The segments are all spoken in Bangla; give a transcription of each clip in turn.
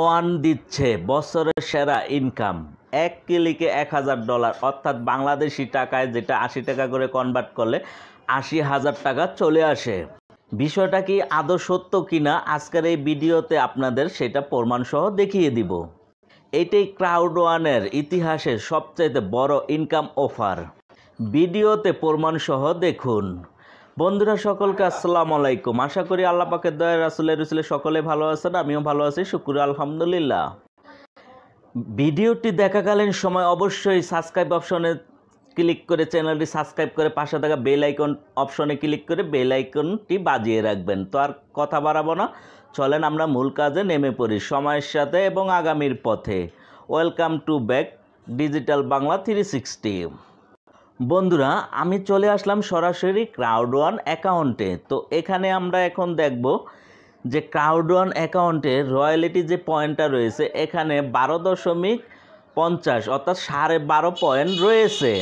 ওয়ান দিচ্ছে বছরের সেরা ইনকাম এক কিলিকে এক হাজার ডলার অর্থাৎ বাংলাদেশি টাকায় যেটা আশি টাকা করে কনভার্ট করলে আশি হাজার টাকা চলে আসে বিষয়টা কি আদৌ সত্য কিনা আজকের এই ভিডিওতে আপনাদের সেটা প্রমাণসহ দেখিয়ে দিব এটাই ক্রাউড ওয়ানের ইতিহাসের সবচাইতে বড় ইনকাম অফার ভিডিওতে প্রমাণসহ দেখুন বন্ধুরা সকলকে আসসালামু আলাইকুম আশা করি আল্লাহ পাকের দয়া রাসুলের রসুলে সকলে ভালো আছেন আমিও ভালো আছি শুক্র আলহামদুলিল্লাহ ভিডিওটি দেখাকালীন সময় অবশ্যই সাবস্ক্রাইব অপশনে ক্লিক করে চ্যানেলটি সাবস্ক্রাইব করে পাশে থাকা বেল আইকন অপশনে ক্লিক করে বেল আইকনটি বাজিয়ে রাখবেন তো আর কথা বাড়াবো না চলেন আমরা মূল কাজে নেমে পড়ি সময়ের সাথে এবং আগামীর পথে welcome to back digital Bangla three sixty বন্ধুরা আমি চলে আসলাম সরাসরি ক্রাউড ওয়ান অ্যাকাউন্টে তো এখানে আমরা এখন দেখব যে ক্রাউড ওয়ান অ্যাকাউন্টে রয়্যালিটি যে পয়েন্টটা রয়েছে এখানে বারো দশমিক পঞ্চাশ অর্থাৎ সাড়ে বারো পয়েন্ট রয়েছে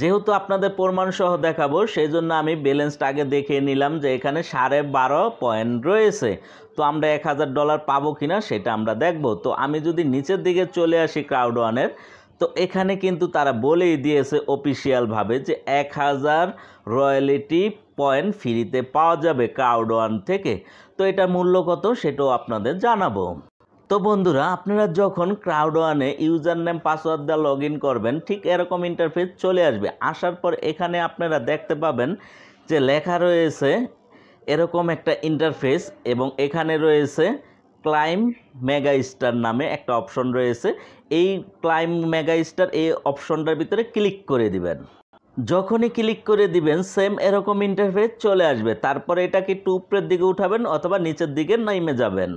যেহেতু আপনাদের প্রমাণসহ দেখাবো সেই জন্য আমি ব্যালেন্সটা আগে দেখিয়ে নিলাম যে এখানে সাড়ে বারো পয়েন্ট রয়েছে তো আমরা এক হাজার ডলার পাবো কিনা সেটা আমরা দেখব তো আমি যদি নিচের দিকে চলে আসি ক্রাউড ওয়ানের তো এখানে কিন্তু তারা বলেই দিয়েছে অফিসিয়ালভাবে যে এক হাজার রয়্যালিটি পয়েন্ট ফ্রিতে পাওয়া যাবে ক্রাউড ওয়ান থেকে তো এটা মূল্য কত সেটাও আপনাদের জানাবো তো বন্ধুরা আপনারা যখন ক্রাউড ওয়ানে ইউজার নেম পাসওয়ার্ড দিয়ে লগ করবেন ঠিক এরকম ইন্টারফেস চলে আসবে আসার পর এখানে আপনারা দেখতে পাবেন যে লেখা রয়েছে এরকম একটা ইন্টারফেস এবং এখানে রয়েছে ক্লাইম মেগা স্টার নামে একটা অপশন রয়েছে এই ক্লাইম মেগা স্টার এই অপশনটার ভিতরে ক্লিক করে দিবেন যখনই ক্লিক করে দিবেন সেম এরকম ইন্টারফেস চলে আসবে তারপরে এটাকে কি উপরের দিকে উঠাবেন অথবা নিচের দিকে নেমে যাবেন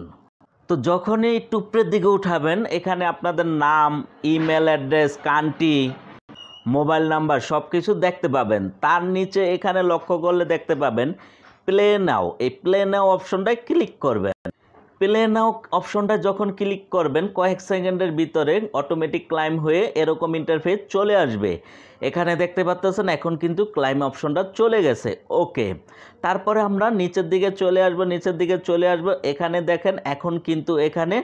তো যখনই টুপ্রের দিকে উঠাবেন এখানে আপনাদের নাম email address country mobile number সব কিছু দেখতে পাবেন তার নিচে এখানে লক্ষ্য করলে দেখতে পাবেন প্লে নাও এই প্লে নাও অপশনটায় ক্লিক করবেন প্লে নাও অপশনটা যখন ক্লিক করবেন কয়েক সেকেন্ডের ভিতরে অটোমেটিক ক্লাইম হয়ে এরকম ইন্টারফেস চলে আসবে এখানে দেখতে পাচ্তেছেন এখন কিন্তু ক্লাইম অপশনটা চলে গেছে ওকে তারপরে আমরা নিচের দিকে চলে আসবো নিচের দিকে চলে আসবো এখানে দেখেন এখন কিন্তু এখানে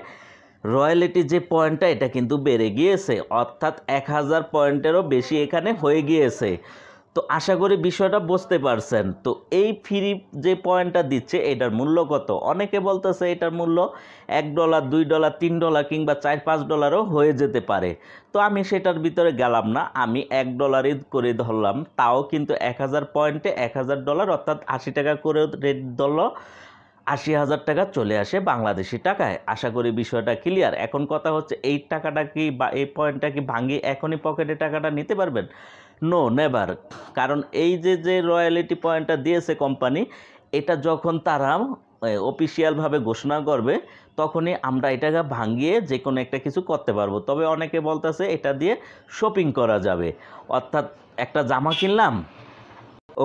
রয়্যালিটি যে পয়েন্টটা এটা কিন্তু বেড়ে গিয়েছে অর্থাৎ এক হাজার পয়েন্টেরও বেশি এখানে হয়ে গিয়েছে তো আশা করি বিষয়টা বুঝতে পারছেন তো এই ফ্রি যে পয়েন্টটা দিচ্ছে এটার মূল্য কত অনেকে বলতেছে এটার মূল্য এক ডলার দুই ডলার তিন ডলার কিংবা চার পাঁচ ডলারও হয়ে যেতে পারে তো আমি সেটার ভিতরে গেলাম না আমি এক ডলারে করে ধরলাম তাও কিন্তু এক হাজার পয়েন্টে এক হাজার ডলার অর্থাৎ আশি টাকা করে রেট ধরল আশি হাজার টাকা চলে আসে বাংলাদেশি টাকায় আশা করি বিষয়টা ক্লিয়ার এখন কথা হচ্ছে এই টাকাটা কি বা এই পয়েন্টটা কি ভাঙি এখনই পকেটে টাকাটা নিতে পারবেন নো নেভার কারণ এই যে যে রয়্যালিটি পয়েন্টটা দিয়েছে কোম্পানি এটা যখন তারা অফিসিয়ালভাবে ঘোষণা করবে তখনই আমরা এটাকে ভাঙিয়ে যে কোনো একটা কিছু করতে পারবো তবে অনেকে বলতেছে এটা দিয়ে শপিং করা যাবে অর্থাৎ একটা জামা কিনলাম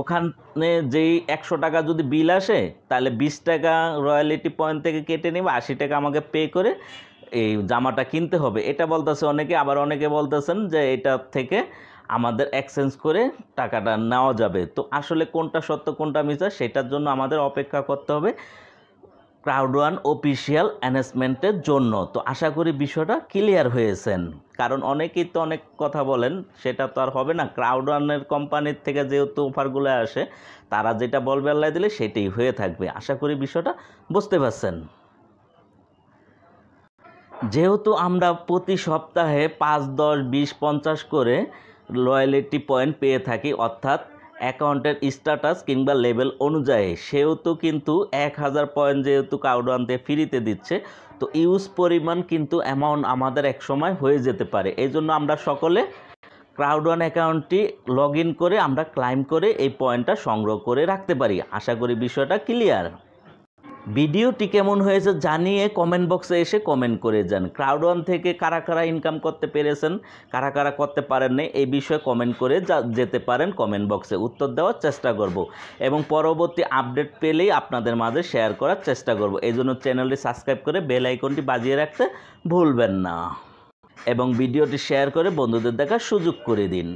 ওখানে যেই একশো টাকা যদি বিল আসে তাহলে বিশ টাকা রয়্যালিটি পয়েন্ট থেকে কেটে নেবে আশি টাকা আমাকে পে করে এই জামাটা কিনতে হবে এটা বলতেছে অনেকে আবার অনেকে বলতেছেন যে এটা থেকে আমাদের এক্সচেঞ্জ করে টাকাটা নেওয়া যাবে তো আসলে কোনটা সত্য কোনটা মিথ্যা সেটার জন্য আমাদের অপেক্ষা করতে হবে ক্রাউড ওয়ান অফিসিয়াল অ্যানেসমেন্টের জন্য তো আশা করি বিষয়টা ক্লিয়ার হয়েছেন কারণ অনেকেই তো অনেক কথা বলেন সেটা তো আর হবে না ক্রাউড ওয়ানের কোম্পানির থেকে যেহেতু অফারগুলো আসে তারা যেটা বলবে আল্লাহ দিলে সেটাই হয়ে থাকবে আশা করি বিষয়টা বুঝতে পারছেন যেহেতু আমরা প্রতি সপ্তাহে পাঁচ দশ বিশ পঞ্চাশ করে লয়ালিটি পয়েন্ট পেয়ে থাকি অর্থাৎ অ্যাকাউন্টের স্ট্যাটাস কিংবা লেভেল অনুযায়ী সেহেতু কিন্তু এক হাজার পয়েন্ট যেহেতু আনতে ফ্রিতে দিচ্ছে তো ইউজ পরিমাণ কিন্তু অ্যামাউন্ট আমাদের এক সময় হয়ে যেতে পারে এই জন্য আমরা সকলে ক্রাউড ওয়ান অ্যাকাউন্টটি লগ করে আমরা ক্লাইম করে এই পয়েন্টটা সংগ্রহ করে রাখতে পারি আশা করি বিষয়টা ক্লিয়ার ভিডিওটি কেমন হয়েছে জানিয়ে কমেন্ট বক্সে এসে কমেন্ট করে যান ক্রাউড ওয়ান থেকে কারা কারা ইনকাম করতে পেরেছেন কারা কারা করতে পারেন না এই বিষয়ে কমেন্ট করে যেতে পারেন কমেন্ট বক্সে উত্তর দেওয়ার চেষ্টা করব এবং পরবর্তী আপডেট পেলেই আপনাদের মাঝে শেয়ার করার চেষ্টা করব এই জন্য চ্যানেলটি সাবস্ক্রাইব করে বেল আইকনটি বাজিয়ে রাখতে ভুলবেন না এবং ভিডিওটি শেয়ার করে বন্ধুদের দেখার সুযোগ করে দিন